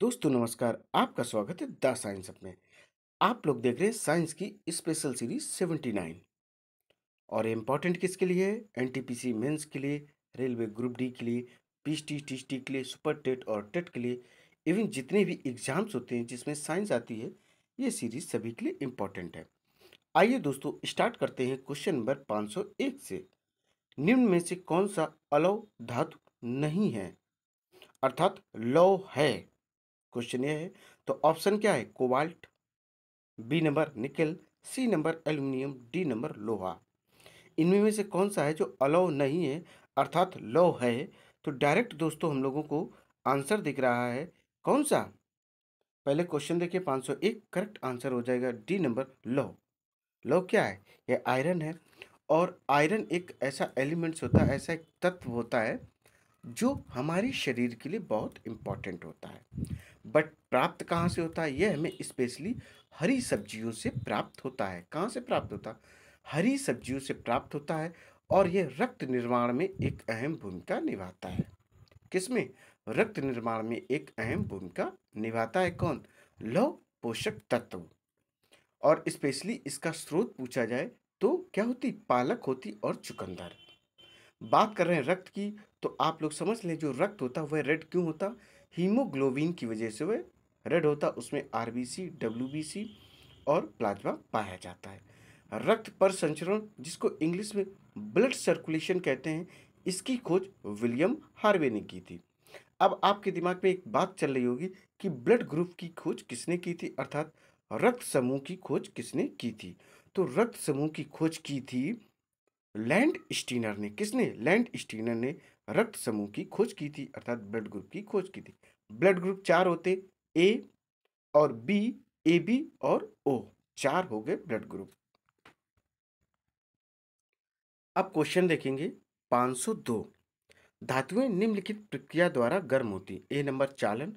दोस्तों नमस्कार आपका स्वागत है द साइंस में आप लोग देख रहे हैं साइंस की स्पेशल सीरीज 79 और इम्पॉर्टेंट किसके लिए है एनटीपीसी मेंस के लिए रेलवे ग्रुप डी के लिए पीएचडी टीएचडी के लिए सुपर टेट और टेट के लिए इवन जितने भी एग्जाम्स होते हैं जिसमें साइंस आती है ये सीरीज सभी के लिए इम्पॉर्टेंट है आइए दोस्तों स्टार्ट करते हैं क्वेश्चन नंबर पाँच से निम्न में से कौन सा अलव धातु नहीं है अर्थात लौ है क्वेश्चन ये है तो ऑप्शन क्या है cobalt B number nickel C number aluminium D number लोहा इनमें में से कौन सा है जो अलो नहीं है अर्थात लो है तो डायरेक्ट दोस्तों हम लोगों को आंसर दिख रहा है कौन सा पहले क्वेश्चन देखिए 501 करेक्ट आंसर हो जाएगा डी नंबर लो लो क्या है यह आयरन है और आयरन एक ऐसा एलिमेंट्स होता है ऐसा एक तत्व होता है जो हमारे शरीर के लिए बहुत इम्पॉर्टेंट होता है बट प्राप्त कहाँ से होता है यह हमें स्पेशली हरी सब्जियों से प्राप्त होता है कहाँ से प्राप्त होता हरी सब्जियों से प्राप्त होता है और यह रक्त निर्माण में एक अहम भूमिका निभाता है किसमें रक्त निर्माण में एक अहम भूमिका निभाता है कौन लव पोषक तत्व और स्पेशली इसका स्रोत पूछा जाए तो क्या होती पालक होती और चुकंदर बात कर रहे हैं रक्त की तो आप लोग समझ लें जो रक्त होता है वह रेड क्यों होता हीमोग्लोबिन की वजह से वह रेड होता उसमें आर डब्ल्यू और प्लाज्मा पाया जाता है रक्त पर संचरण जिसको इंग्लिश में ब्लड सर्कुलेशन कहते हैं इसकी खोज विलियम हार्वे ने की थी अब आपके दिमाग में एक बात चल रही होगी कि ब्लड ग्रुप की खोज किसने की थी अर्थात रक्त समूह की खोज किसने की थी तो रक्त समूह की खोज की थी लैंड स्टीनर ने किसने लैंड स्टीनर ने रक्त समूह की खोज की थी अर्थात ब्लड ग्रुप की खोज की थी ब्लड ग्रुप चार होते ए और बी ए बी और ओ चार हो गए ब्लड ग्रुप अब क्वेश्चन देखेंगे 502 धातुएं निम्नलिखित प्रक्रिया द्वारा गर्म होती ए नंबर चालन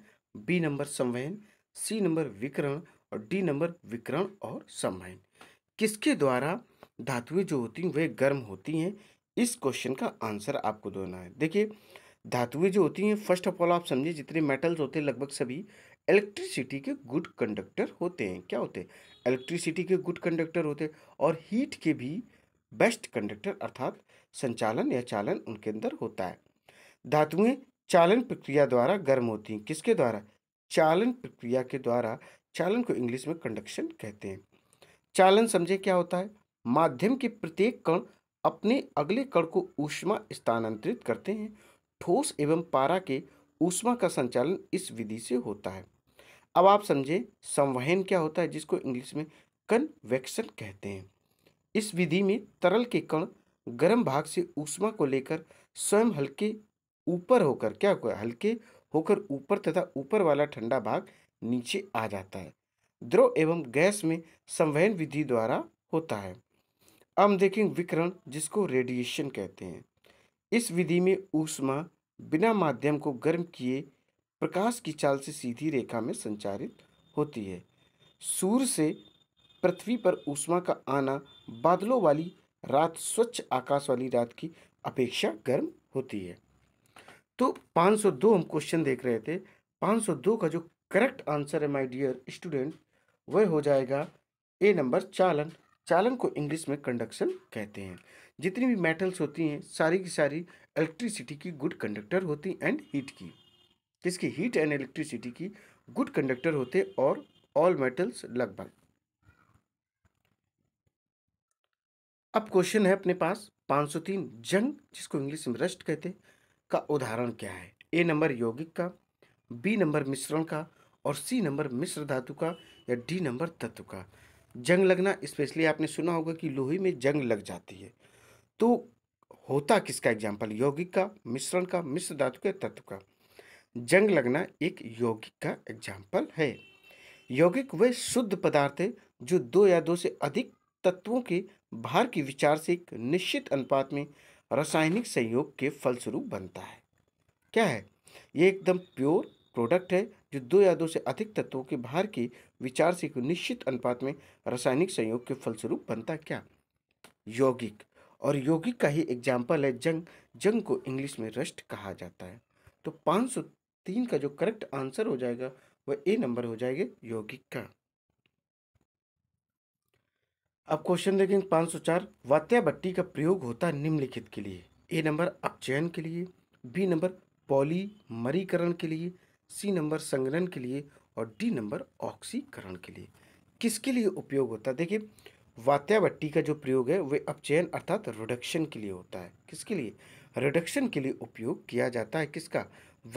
बी नंबर संवहन सी नंबर विकरण और डी नंबर विकरण और संवहन किसके द्वारा धातुएं जो होती हैं वे गर्म होती हैं इस क्वेश्चन का आंसर आपको देना है देखिए धातुएं जो होती हैं फर्स्ट ऑफ ऑल आप समझिए जितने मेटल्स होते हैं लगभग सभी इलेक्ट्रिसिटी के गुड कंडक्टर होते हैं क्या होते हैं इलेक्ट्रिसिटी के गुड कंडक्टर होते हैं और हीट के भी बेस्ट कंडक्टर अर्थात संचालन या चालन उनके अंदर होता है धातुएं चालन प्रक्रिया द्वारा गर्म होती हैं किसके द्वारा चालन प्रक्रिया के द्वारा चालन को इंग्लिश में कंडक्शन कहते हैं चालन समझे क्या होता है माध्यम के प्रत्येक कण अपने अगले कण को ऊष्मा स्थानांतरित करते हैं ठोस एवं पारा के ऊष्मा का संचालन इस विधि से होता है अब आप समझे संवहन क्या होता है जिसको इंग्लिश में कन्वेक्शन कहते हैं इस विधि में तरल के कण गर्म भाग से ऊष्मा को लेकर स्वयं हल्के ऊपर होकर क्या हुआ हल्के होकर ऊपर तथा ऊपर वाला ठंडा भाग नीचे आ जाता है द्रव एवं गैस में संवहन विधि द्वारा होता है अब हम देखेंगे विकरण जिसको रेडिएशन कहते हैं इस विधि में ऊष्मा बिना माध्यम को गर्म किए प्रकाश की चाल से सीधी रेखा में संचारित होती है सूर्य से पृथ्वी पर ऊष्मा का आना बादलों वाली रात स्वच्छ आकाश वाली रात की अपेक्षा गर्म होती है तो 502 हम क्वेश्चन देख रहे थे 502 का जो करेक्ट आंसर है माय डियर स्टूडेंट वह हो जाएगा ए नंबर चालन चालन को इंग्लिश में कंडक्शन कहते हैं जितनी भी मेटल्स होती हैं सारी की सारी इलेक्ट्रिसिटी की गुड कंडक्टर होती एंड हीट की जिसकी हीट एंड इलेक्ट्रिसिटी की गुड कंडक्टर होते और ऑल मेटल्स लगभग अब क्वेश्चन है अपने पास 503 जंग जिसको इंग्लिश में रस्ट कहते का उदाहरण क्या है ए नंबर यौगिक का बी नंबर मिश्रण का और सी नंबर मिश्र धातु का या डी नंबर तत्व का जंग लगना स्पेशली आपने सुना होगा कि लोहे में जंग लग जाती है तो होता किसका एग्जाम्पल यौगिक का मिश्रण का मिश्र धातु के तत्व का जंग लगना एक यौगिक का एग्जाम्पल है यौगिक वह शुद्ध पदार्थ है जो दो या दो से अधिक तत्वों के भार के विचार से एक निश्चित अनुपात में रासायनिक संयोग के फलस्वरूप बनता है क्या है ये एकदम प्योर प्रोडक्ट है जो दो या दो से अधिक तत्वों के भार के विचार से निश्चित अनुपात में रासायनिक संयोग के फलस्वरूप बनता क्या यौगिक और यौगिक का ही एग्जाम्पल है जंग जंग को इंग्लिश में रष्ट कहा जाता है तो 503 का जो करेक्ट आंसर हो जाएगा वह ए नंबर हो जाएगा यौगिक का अब क्वेश्चन देखेंगे 504 वात्या बट्टी का प्रयोग होता है निम्नलिखित के लिए ए नंबर अपचयन के लिए बी नंबर पॉलीमरीकरण के लिए सी नंबर संग्रहण के लिए और डी नंबर ऑक्सीकरण के लिए किसके लिए उपयोग होता है देखिए वात्यावट्टी का जो प्रयोग है वह अपचयन अर्थात रिडक्शन के लिए होता है किसके लिए रिडक्शन के लिए उपयोग किया जाता है किसका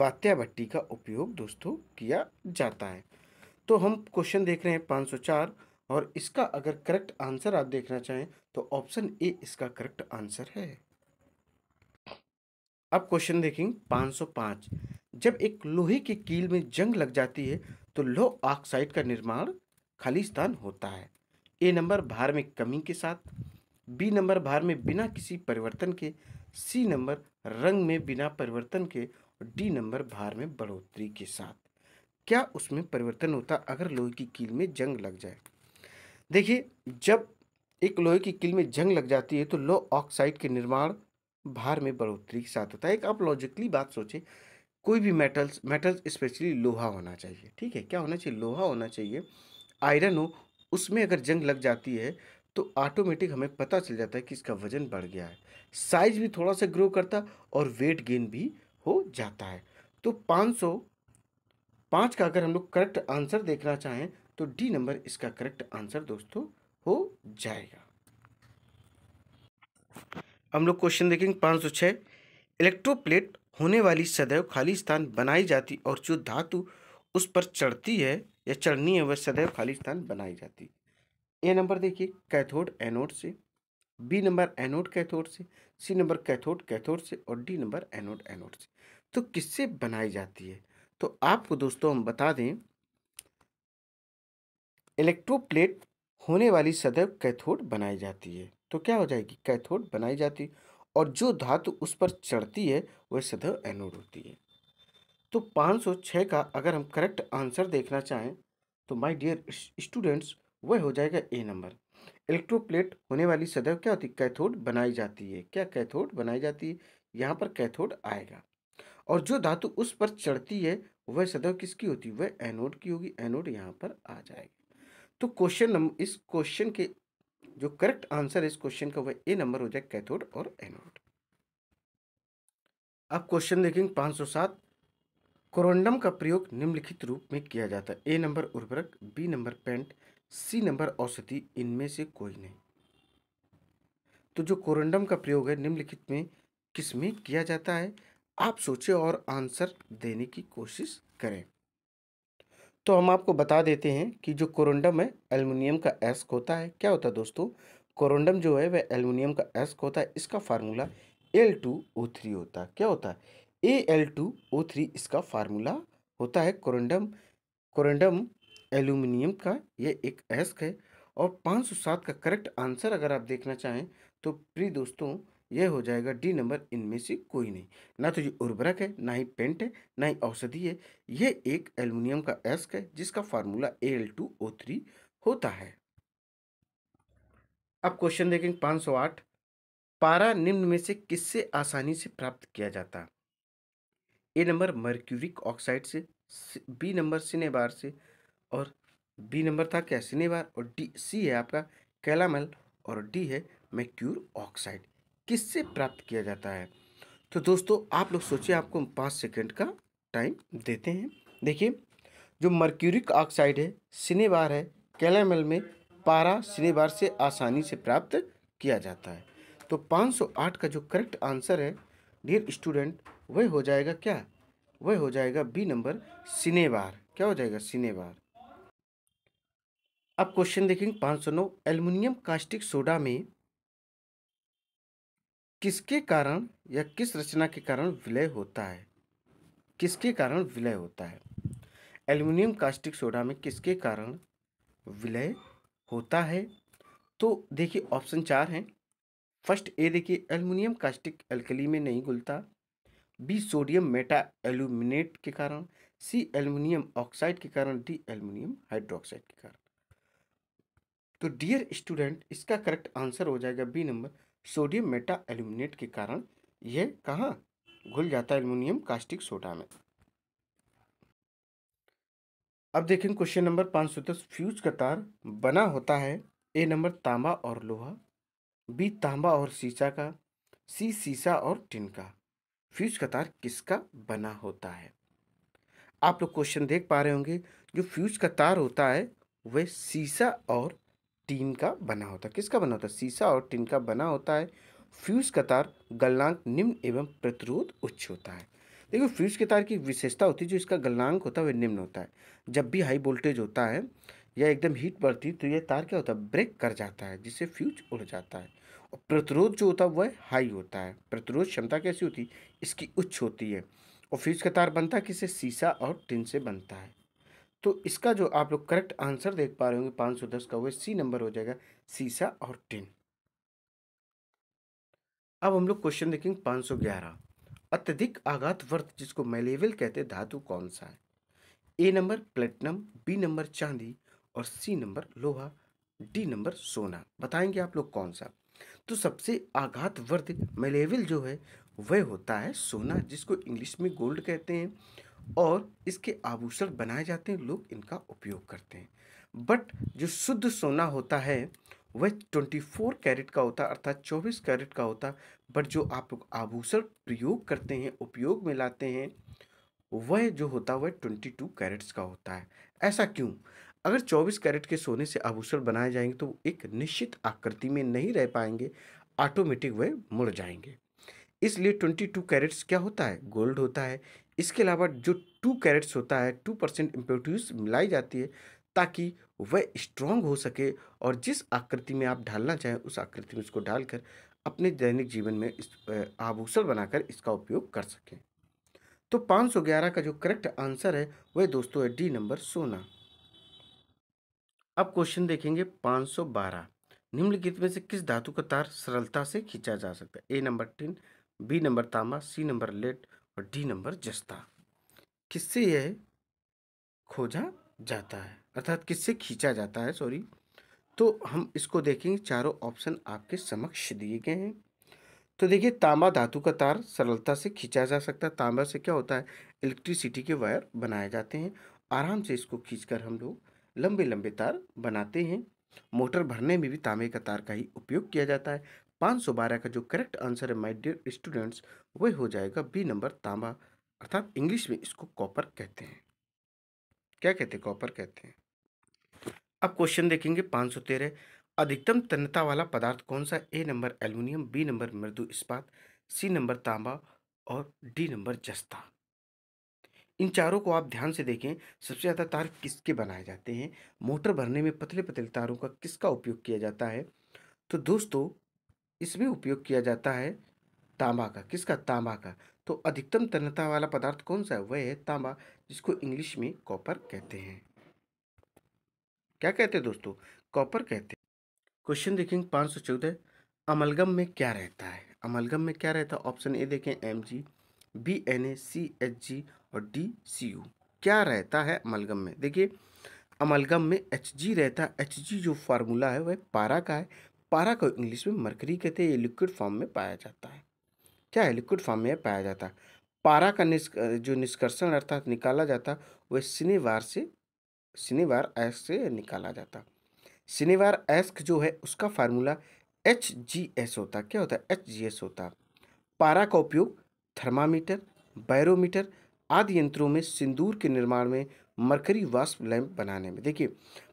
बट्टी का उपयोग दोस्तों किया जाता है तो हम क्वेश्चन देख रहे हैं 504 और इसका अगर करेक्ट आंसर आप देखना चाहें तो ऑप्शन ए इसका करेक्ट आंसर है अब क्वेश्चन देखेंगे पाँच जब एक लोहे के कील में जंग लग जाती है तो लो ऑक्साइड का निर्माण खालिस्तान होता है ए नंबर भार में कमी के साथ बी नंबर भार में बिना किसी परिवर्तन के सी नंबर रंग में बिना परिवर्तन के और डी नंबर भार में बढ़ोतरी के साथ क्या उसमें परिवर्तन होता अगर लोहे की कील में जंग लग जाए देखिए जब एक लोहे की कील में जंग लग जाती है तो लो ऑक्साइड के निर्माण भार में बढ़ोतरी के साथ होता है एक आप लॉजिकली बात सोचें कोई भी मेटल्स मेटल्स स्पेशली लोहा होना चाहिए ठीक है क्या होना चाहिए लोहा होना चाहिए आयरन हो उसमें अगर जंग लग जाती है तो ऑटोमेटिक हमें पता चल जाता है कि इसका वज़न बढ़ गया है साइज भी थोड़ा सा ग्रो करता और वेट गेन भी हो जाता है तो पाँच सौ पाँच का अगर हम लोग करेक्ट आंसर देखना चाहें तो डी नंबर इसका करेक्ट आंसर दोस्तों हो जाएगा हम लोग क्वेश्चन देखेंगे पाँच सौ छः इलेक्ट्रोप्लेट होने वाली सदैव खाली स्थान बनाई जाती और जो धातु उस पर चढ़ती है या चढ़नी है वह सदैव खाली स्थान बनाई जाती ए नंबर देखिए कैथोड एनोड से बी नंबर एनोड कैथोड से सी नंबर कैथोड कैथोड से और डी नंबर एनोड एनोड से तो किससे बनाई जाती है तो आपको दोस्तों हम बता दें इलेक्ट्रोप्लेट होने वाली सदैव कैथोड बनाई जाती है तो क्या हो जाएगी कैथोड बनाई जाती है और जो धातु उस पर चढ़ती है वह सदैव एनोड होती है तो 506 का अगर हम करेक्ट आंसर देखना चाहें तो माय डियर स्टूडेंट्स वह हो जाएगा ए नंबर इलेक्ट्रोप्लेट होने वाली सदैव क्या होती है कैथोड बनाई जाती है क्या कैथोड बनाई जाती है यहाँ पर कैथोड आएगा और जो धातु उस पर चढ़ती है वह सदैव किसकी होती है वह एनोड की होगी एनोड यहाँ पर आ जाएगी तो क्वेश्चन नंबर इस क्वेश्चन के जो करेक्ट आंसर है इस क्वेश्चन का वह ए नंबर हो जाए कैथोड और एनोड अब क्वेश्चन देखेंगे 507 कोरोंडम का प्रयोग निम्नलिखित रूप में किया जाता है ए नंबर उर्वरक B number paint C number औषधि इनमें से कोई नहीं तो जो कोरोंडम का प्रयोग है निम्नलिखित में किस में किया जाता है आप सोचें और आंसर देने की कोशिश करें तो हम आपको बता देते हैं कि जो कोरोंडम है एलमिनियम का एस्क होता है क्या होता है दोस्तों कोरोंडम जो है वह एलमिनियम का एस्क होता है इसका formula L two O three होता है क्या होता है A L two O three इसका फार्मूला होता है कोरोंडम कोरोंडम एलुमिनियम का यह एक एस्क है और सात का करेक्ट आंसर अगर आप देखना चाहें तो प्री दोस्तों यह हो जाएगा डी नंबर इनमें से कोई नहीं ना तो ये उर्वरक है ना ही पेंट है ना ही औषधि है यह एक एल्युमिनियम का एस्क है जिसका formula A L two O three होता है अब क्वेश्चन देखेंगे पांच सौ आठ पारा निम्न में से किससे आसानी से प्राप्त किया जाता ए नंबर मर्क्यूरिक ऑक्साइड से बी नंबर सिनेबार से और बी नंबर था क्या सिनेबार और डी सी है आपका कैलामल और डी है मैक्यूर ऑक्साइड किससे प्राप्त किया जाता है तो दोस्तों आप लोग सोचिए आपको हम पाँच सेकेंड का टाइम देते हैं देखिए जो मर्क्यूरिक ऑक्साइड है सिनेबार है कैलामल में पारा सिनेबार से आसानी से प्राप्त किया जाता है तो 508 का जो करेक्ट आंसर है डियर स्टूडेंट वह हो जाएगा क्या वह हो जाएगा बी नंबर सिनेबार क्या हो जाएगा सिनेबार अब क्वेश्चन देखेंगे 509 एल्यूमिनियम कास्टिक सोडा में किसके कारण या किस रचना के कारण विलय होता है किसके कारण विलय होता है एल्युमिनियम कास्टिक सोडा में किसके कारण विलय होता है तो देखिए ऑप्शन चार हैं फर्स्ट ए देखिए एल्युमिनियम कास्टिक एल्कली में नहीं घुलता बी सोडियम मेटा एल्यूमिनेट के कारण सी एल्युमिनियम ऑक्साइड के कारण डी एल्युमिनियम हाइड्रोक्साइड के कारण तो डियर स्टूडेंट इसका करेक्ट आंसर हो जाएगा B number sodium meta aluminate के कारण यह कहाँ घुल जाता है एल्यूमिनियम कास्टिक सोडा में अब देखें क्वेश्चन नंबर पाँच सौ दस फ्यूज का तार बना होता है ए नंबर तांबा और लोहा बी तांबा और शीशा का सी शीशा और टिन का फ्यूज का तार किसका बना होता है आप लोग क्वेश्चन देख पा रहे होंगे जो फ्यूज का तार होता है वह शीशा और टीन का बना होता है किसका बना होता है शीशा और टीन का बना होता है फ्यूज का तार गलनांक निम्न एवं प्रतिरोध उच्च होता है देखो फ्यूज के तार की विशेषता होती है जो इसका गलनांक होता है वह निम्न होता है जब भी हाई वोल्टेज होता है या एकदम हीट बढ़ती तो यह तार क्या होता है ब्रेक कर जाता है जिससे फ्यूज उड़ जाता है और प्रतिरोध जो होता है वह हाई होता है प्रतिरोध क्षमता कैसी होती है इसकी उच्च होती है और फ्यूज का तार बनता है किससे शीशा और टिन से बनता है तो इसका जो आप लोग करेक्ट आंसर देख पा रहे होंगे पाँच सौ दस का वो सी नंबर हो जाएगा सीसा और टिन अब हम लोग क्वेश्चन देखेंगे पाँच सौ ग्यारह अत्यधिक आघात वर्त जिसको मेलेवल कहते हैं धातु कौन सा है A number platinum B number चांदी और सी नंबर लोहा डी नंबर सोना बताएंगे आप लोग कौन सा तो सबसे आघात वर्त मेलेवल जो है वह होता है सोना जिसको इंग्लिश में गोल्ड कहते हैं और इसके आभूषण बनाए जाते हैं लोग इनका उपयोग करते हैं बट जो शुद्ध सोना होता है वह ट्वेंटी फोर कैरेट का होता है अर्थात चौबीस कैरेट का होता बट जो आप आभूषण प्रयोग करते हैं उपयोग में लाते हैं वह जो होता है वह ट्वेंटी टू कैरेट्स का होता है ऐसा क्यों अगर 24 कैरेट के सोने से आभूषण बनाए जाएंगे तो एक निश्चित आकृति में नहीं रह पाएंगे ऑटोमेटिक वह मुड़ जाएंगे इसलिए 22 कैरेट्स क्या होता है गोल्ड होता है इसके अलावा जो टू कैरेट्स होता है टू परसेंट इम्पोट्यूस मिलाई जाती है ताकि वह स्ट्रांग हो सके और जिस आकृति में आप ढालना चाहें उस आकृति में उसको डालकर अपने दैनिक जीवन में इस आभूषण बनाकर इसका उपयोग कर सकें तो 511 का जो करेक्ट आंसर है वह दोस्तों है डी नंबर सोना अब क्वेश्चन देखेंगे 512 निम्नलिखित में से किस धातु का तार सरलता से खींचा जा सकता है A number tin B number तांबा सी नंबर लेट और डी नंबर जस्ता किससे यह खोजा जाता है अर्थात किससे खींचा जाता है सॉरी तो हम इसको देखेंगे चारों ऑप्शन आपके समक्ष दिए गए हैं तो देखिए तांबा धातु का तार सरलता से खींचा जा सकता है तांबा से क्या होता है इलेक्ट्रिसिटी के वायर बनाए जाते हैं आराम से इसको खींचकर हम लोग लंबे लंबे तार बनाते हैं मोटर भरने में भी तांबे का तार का ही उपयोग किया जाता है 512 का जो करेक्ट आंसर है माय डियर स्टूडेंट्स वह हो जाएगा बी नंबर तांबा अर्थात इंग्लिश में इसको कॉपर कहते हैं क्या कहते हैं कॉपर कहते हैं अब क्वेश्चन देखेंगे पाँच सौ तेरह अधिकतम तन्नता वाला पदार्थ कौन सा A number aluminium B number मृदु इस्पात सी नंबर तांबा और डी नंबर जस्ता इन चारों को आप ध्यान से देखें सबसे ज़्यादा तार किसके बनाए जाते हैं मोटर भरने में पतले पतले तारों का किसका उपयोग किया जाता है तो दोस्तों इसमें उपयोग किया जाता है तांबा का किसका तांबा का तो अधिकतम तन्यता वाला पदार्थ कौन सा है वह है तांबा जिसको इंग्लिश में कॉपर कहते हैं क्या कहते हैं दोस्तों कॉपर कहते हैं क्वेश्चन देखेंगे पाँच सौ चौदह अमलगम में क्या रहता है अमलगम में क्या रहता है ऑप्शन ए देखें M G B N A C H G और डी सी यू क्या रहता है अमलगम में देखिए अमलगम में एच जी रहता है एच जी जो फार्मूला है वह पारा का है पारा को इंग्लिश में मरकरी कहते हैं ये लिक्विड फॉर्म में पाया जाता है क्या है लिक्विड फॉर्म में पाया जाता है पारा का निष्क जो निष्कर्षण अर्थात निकाला जाता वह शनिवार से शनिवार एस से निकाला जाता शनिवार एस्क जो है उसका फार्मूला एच जी एस होता क्या होता है एच जी एस होता पारा का उपयोग थर्मामीटर बैरोमीटर आदि यंत्रों में सिंदूर के निर्माण में मरकरी वाष्प लैंप बनाने में देखिए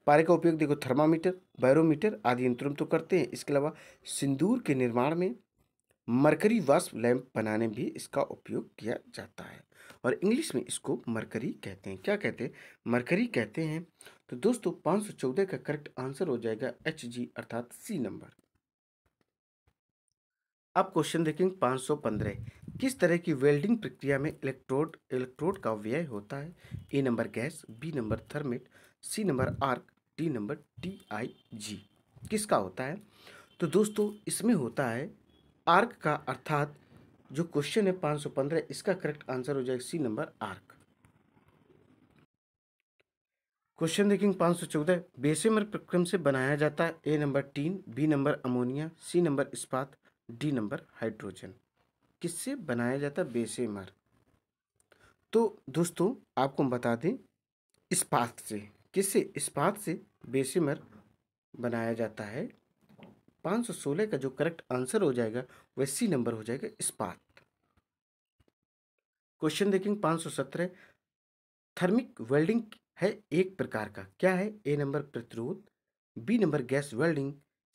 पारे का उपयोग देखो थर्मामीटर बैरोमीटर आदि यंत्रों तो करते हैं इसके अलावा सिंदूर के निर्माण में मरकरी वाष्प लैंप बनाने में भी इसका उपयोग किया जाता है और इंग्लिश में इसको मरकरी कहते हैं क्या कहते हैं मरकरी कहते हैं तो दोस्तों पाँच का करेक्ट आंसर हो जाएगा एच अर्थात सी नंबर अब क्वेश्चन देखेंगे 515 किस तरह की वेल्डिंग प्रक्रिया में इलेक्ट्रोड इलेक्ट्रोड का व्यय होता है A number gas B number thermite C number arc D number T I G किसका होता है तो दोस्तों इसमें होता है आर्क का अर्थात जो क्वेश्चन है 515 इसका करेक्ट आंसर हो जाएगा सी नंबर आर्क क्वेश्चन देखेंगे सौ चौदह बेसेमर प्रक्रम से बनाया जाता है A number tin B number ammonia C number इस्पात डी नंबर हाइड्रोजन किससे बनाया जाता है बेसेमर तो दोस्तों आपको हम बता दें इस्पात से किससे इस्पात से बेसेमर बनाया जाता है 516 का जो करेक्ट आंसर हो जाएगा वह सी नंबर हो जाएगा इस्पात क्वेश्चन देखेंगे 517 थर्मिक वेल्डिंग है एक प्रकार का क्या है ए नंबर प्रतिरोध B number gas welding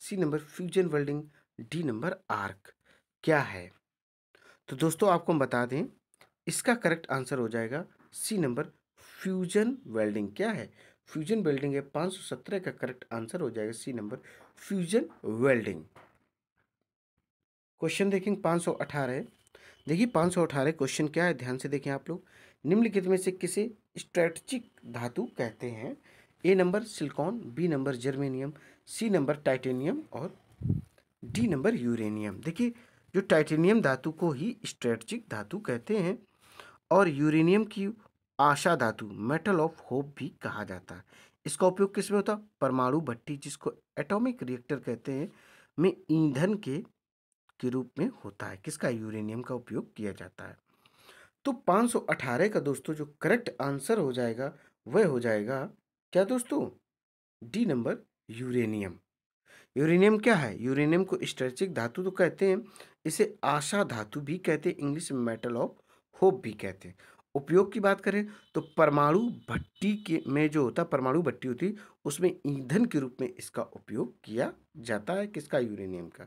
C number fusion welding D number arc क्या है तो दोस्तों आपको हम बता दें इसका करेक्ट आंसर हो जाएगा सी नंबर फ्यूजन वेल्डिंग क्या है फ्यूजन वेल्डिंग है 517 का करेक्ट आंसर हो जाएगा C number fusion welding question देखेंगे 518 देखिए पाँच अठारह क्वेश्चन क्या है ध्यान से देखें आप लोग निम्नलिखित में से किसे स्ट्रेटजिक धातु कहते हैं A number silicon B number germanium C number titanium और डी नंबर यूरेनियम देखिए जो टाइटेनियम धातु को ही स्ट्रेटजिक धातु कहते हैं और यूरेनियम की आशा धातु मेटल ऑफ होप भी कहा जाता है इसका उपयोग किस में होता है परमाणु भट्टी जिसको एटॉमिक रिएक्टर कहते हैं में ईंधन के के रूप में होता है किसका यूरेनियम का उपयोग किया जाता है तो 518 का दोस्तों जो करेक्ट आंसर हो जाएगा वह हो जाएगा क्या दोस्तों डी नंबर यूरेनियम यूरेनियम क्या है यूरेनियम को स्ट्रेचिक धातु तो कहते हैं इसे आशा धातु भी कहते हैं इंग्लिश में मेटल ऑफ होप भी कहते हैं उपयोग की बात करें तो परमाणु भट्टी के में जो होता है परमाणु भट्टी होती उसमें ईंधन के रूप में इसका उपयोग किया जाता है किसका यूरेनियम का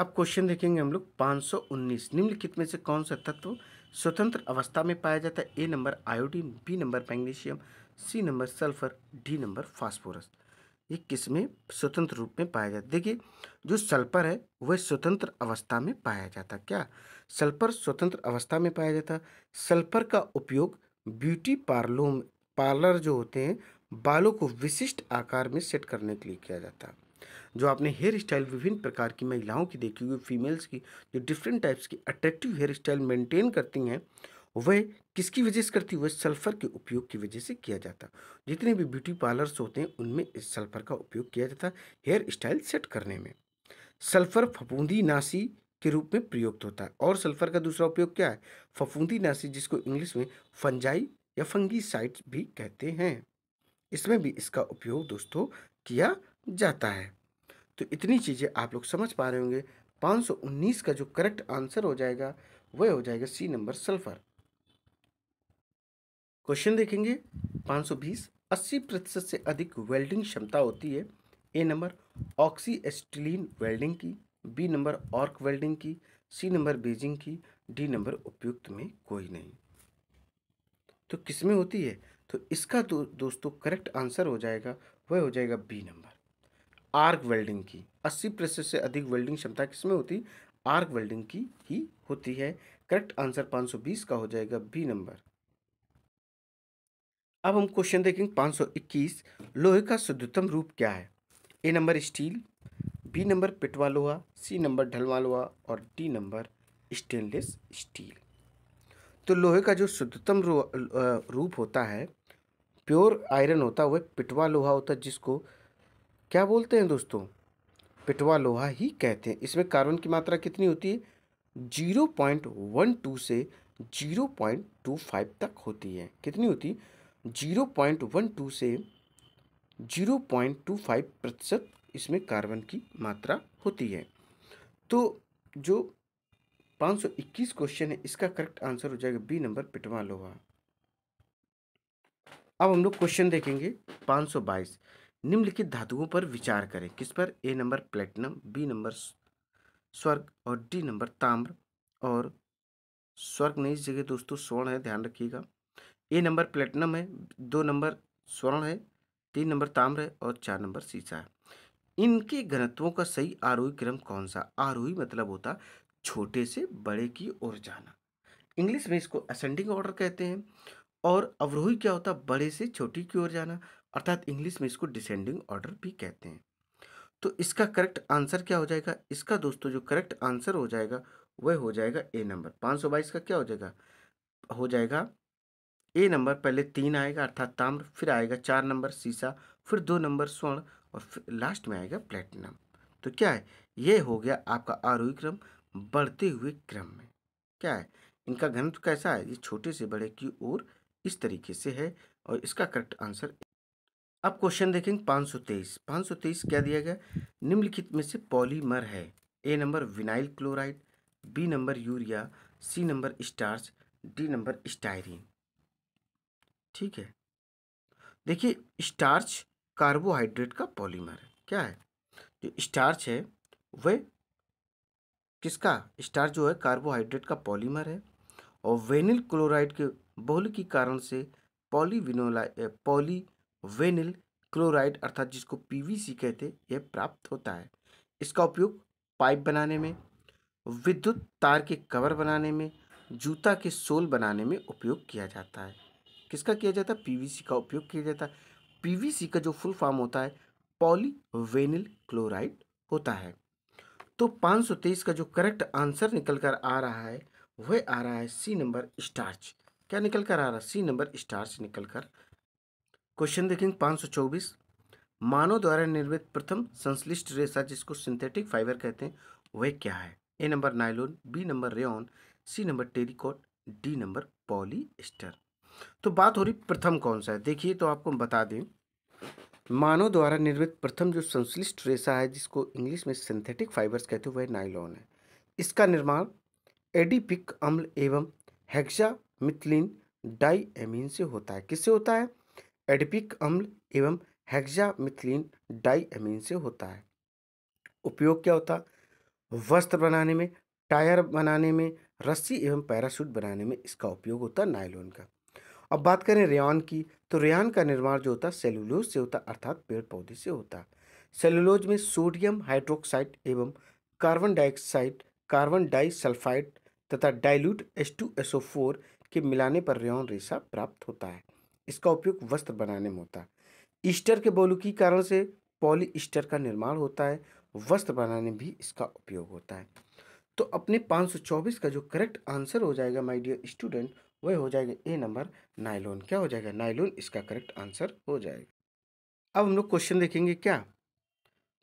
अब क्वेश्चन देखेंगे हम लोग 519 निम्नलिखित में से कौन सा तत्व स्वतंत्र अवस्था में पाया जाता है A number iodine B number magnesium C number sulphur D number phosphorus ये किस में स्वतंत्र रूप में पाया जाता है देखिए जो सल्पर है वह स्वतंत्र अवस्था में पाया जाता क्या सल्पर स्वतंत्र अवस्था में पाया जाता सल्पर का उपयोग ब्यूटी पार्लों पार्लर जो होते हैं बालों को विशिष्ट आकार में सेट करने के लिए किया जाता जो आपने हेयर स्टाइल विभिन्न प्रकार की महिलाओं की देखी हुई फीमेल्स की जो डिफरेंट टाइप्स की अट्रैक्टिव हेयर स्टाइल मेंटेन करती हैं वह किसकी वजह से करती हुए सल्फर के उपयोग की वजह से किया जाता जितने भी ब्यूटी पार्लर्स होते हैं उनमें इस सल्फर का उपयोग किया जाता हेयर स्टाइल सेट करने में सल्फर फफूंदी नासी के रूप में प्रयुक्त होता है और सल्फर का दूसरा उपयोग क्या है फफूंदी नासी जिसको इंग्लिश में फंजाई या फंगी साइट भी कहते हैं इसमें भी इसका उपयोग दोस्तों किया जाता है तो इतनी चीज़ें आप लोग समझ पा रहे होंगे 519 का जो करेक्ट आंसर हो जाएगा वह हो जाएगा सी नंबर सल्फर क्वेश्चन देखेंगे 520 80 प्रतिशत से अधिक वेल्डिंग क्षमता होती है A number oxy acetylene welding की बी नंबर ऑर्क वेल्डिंग की सी नंबर बेजिंग की डी नंबर उपयुक्त में कोई नहीं तो किस में होती है तो इसका तो दोस्तों करेक्ट आंसर हो जाएगा वह हो जाएगा बी नंबर आर्क वेल्डिंग की 80 प्रतिशत से अधिक वेल्डिंग क्षमता किसमें होती आर्क वेल्डिंग की ही होती है करेक्ट आंसर 520 का हो जाएगा बी नंबर अब हम क्वेश्चन देखेंगे 521 लोहे का शुद्धतम रूप क्या है A number steel B number पिटवा लोहा सी नंबर ढलवा लोहा और डी नंबर स्टेनलेस स्टील तो लोहे का जो शुद्धतम रूप होता है प्योर आयरन होता है वह पिटवा लोहा होता है जिसको क्या बोलते हैं दोस्तों पिटवा लोहा ही कहते हैं इसमें कार्बन की मात्रा कितनी होती है जीरो पॉइंट वन टू से जीरो पॉइंट टू फाइव तक होती है कितनी होती है जीरो पॉइंट वन टू से जीरो पॉइंट टू फाइव प्रतिशत इसमें कार्बन की मात्रा होती है तो जो 521 क्वेश्चन है इसका करेक्ट आंसर हो जाएगा बी नंबर पिटवा लोहा अब हम लोग क्वेश्चन देखेंगे 522 निम्नलिखित धातुओं पर विचार करें किस पर A number platinum B number स्वर्ग और डी नंबर ताम्र और स्वर्ग नहीं जगह दोस्तों स्वर्ण है ध्यान रखिएगा ये नंबर प्लेटिनम है दो नंबर स्वर्ण है तीन नंबर ताम्र है और चार नंबर सीसा है इनके घनत्वों का सही आरोही क्रम कौन सा आरोही मतलब होता छोटे से बड़े की ओर जाना इंग्लिश में इसको असेंडिंग ऑर्डर कहते हैं और अवरोही क्या होता बड़े से छोटी की ओर जाना अर्थात इंग्लिश में इसको डिसेंडिंग ऑर्डर भी कहते हैं तो इसका करेक्ट आंसर क्या हो जाएगा इसका दोस्तों जो करेक्ट आंसर हो जाएगा वह हो जाएगा ए नंबर पाँच सौ बाईस का क्या हो जाएगा हो जाएगा ए नंबर पहले तीन आएगा अर्थात ताम्र फिर आएगा चार नंबर सीसा फिर दो नंबर स्वर्ण और फिर लास्ट में आएगा प्लेटिनम तो क्या है ये हो गया आपका आरोही क्रम बढ़ते हुए क्रम में क्या है इनका घनत्व कैसा है ये छोटे से बड़े की ओर इस तरीके से है और इसका करेक्ट आंसर अब क्वेश्चन देखेंगे पाँच पाँच सौ तेईस सौ तेईस क्या दिया गया निम्नलिखित में से पॉलीमर है A number vinyl chloride B number urea C number starch D number styrene ठीक है देखिए स्टार्च कार्बोहाइड्रेट का पॉलीमर है क्या है जो स्टार्च है वह किसका स्टार्च जो है कार्बोहाइड्रेट का पॉलीमर है और वेनिल क्लोराइड के बहुल के कारण से पॉलीविनोला पॉलीवेनिल क्लोराइड अर्थात जिसको पीवीसी कहते यह प्राप्त होता है इसका उपयोग पाइप बनाने में विद्युत तार के कवर बनाने में जूता के सोल बनाने में उपयोग किया जाता है किसका किया जाता है पीवीसी का उपयोग किया जाता है पीवीसी का जो फुल फॉर्म होता है पॉलीवेनिल क्लोराइड होता है तो 523 का जो करेक्ट आंसर निकल कर आ रहा है वह आ रहा है सी नंबर स्टार्च क्या निकल कर आ रहा है सी नंबर स्टार्च निकल कर क्वेश्चन देखेंगे 524 मानव द्वारा निर्मित प्रथम संश्लिष्ट रेशा जिसको सिंथेटिक फाइबर कहते हैं वह क्या है A number nylon B number rayon C number terrycot D number polyester तो बात हो रही प्रथम कौन सा है देखिए तो आपको बता दें मानव द्वारा निर्मित प्रथम जो संश्लिष्ट रेशा है जिसको इंग्लिश में सिंथेटिक फाइबर्स कहते हैं वह नाइलॉन है इसका निर्माण एडीपिक अम्ल एवं हेक्सा मिथिलिन डाईएमीन से होता है किससे होता है एडिपिक अम्ल एवं हेक्सा मिथिलिन डाईएमीन से होता है उपयोग क्या होता वस्त्र बनाने में टायर बनाने में रस्सी एवं पैराशूट बनाने में इसका उपयोग होता है नायलॉन का अब बात करें रेयान की तो रेयान का निर्माण जो होता है सेलुलोज से होता अर्थात पेड़ पौधे से होता सेलुलोज में सोडियम हाइड्रोक्साइड एवं कार्बन डाइऑक्साइड कार्बन डाइसल्फाइड तथा डाइल्यूट H2SO4 के मिलाने पर रेन रेशा प्राप्त होता है इसका उपयोग वस्त्र बनाने में होता है ईस्टर के बोलुकी कारण से पॉलीस्टर का निर्माण होता है वस्त्र बनाने में भी इसका उपयोग होता है तो अपने 524 का जो करेक्ट आंसर हो जाएगा माय डियर स्टूडेंट वह हो जाएगा ए नंबर नाइलोन क्या हो जाएगा नाइलोन इसका करेक्ट आंसर हो जाएगा अब हम लोग क्वेश्चन देखेंगे क्या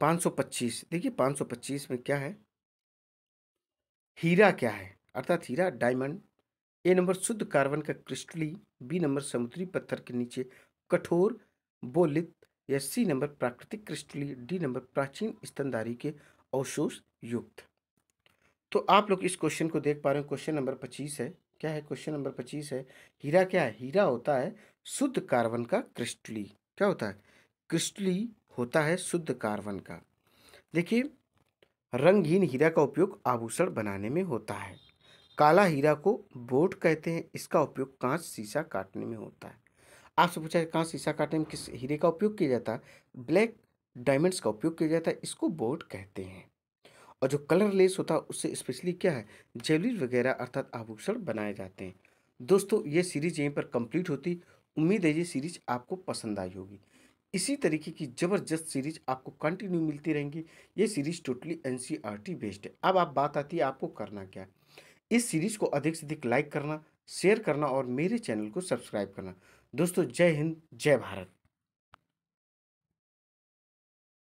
525 देखिए 525 में क्या है हीरा क्या है अर्थात हीरा डायमंड ए नंबर शुद्ध कार्बन का क्रिस्टली बी नंबर समुद्री पत्थर के नीचे कठोर बोलित या सी नंबर प्राकृतिक क्रिस्टली डी नंबर प्राचीन स्तनधारी के अवशोष युक्त तो आप लोग इस क्वेश्चन को देख पा रहे हैं क्वेश्चन नंबर पच्चीस है क्या है क्वेश्चन नंबर पच्चीस है हीरा क्या है हीरा होता है शुद्ध कार्बन का क्रिस्टली क्या होता है क्रिस्टली होता है शुद्ध कार्बन का देखिए रंगहीन हीरा का उपयोग आभूषण बनाने में होता है काला हीरा को बोट कहते हैं इसका उपयोग कांच शीशा काटने में होता है आपसे पूछा है कांच शीशा काटने में किस हीरे का उपयोग किया जाता है ब्लैक डायमंड्स का उपयोग किया जाता है इसको बोट कहते हैं और जो कलर लेस होता है उससे स्पेशली क्या है ज्वेलरी वगैरह अर्थात आभूषण बनाए जाते हैं दोस्तों ये सीरीज यहीं पर कंप्लीट होती उम्मीद है ये सीरीज आपको पसंद आई होगी इसी तरीके की ज़बरदस्त सीरीज आपको कंटिन्यू मिलती रहेंगी ये सीरीज टोटली एन बेस्ड है अब आप बात आती है आपको करना क्या इस सीरीज को अधिक से अधिक लाइक करना शेयर करना और मेरे चैनल को सब्सक्राइब करना दोस्तों जय हिंद जय भारत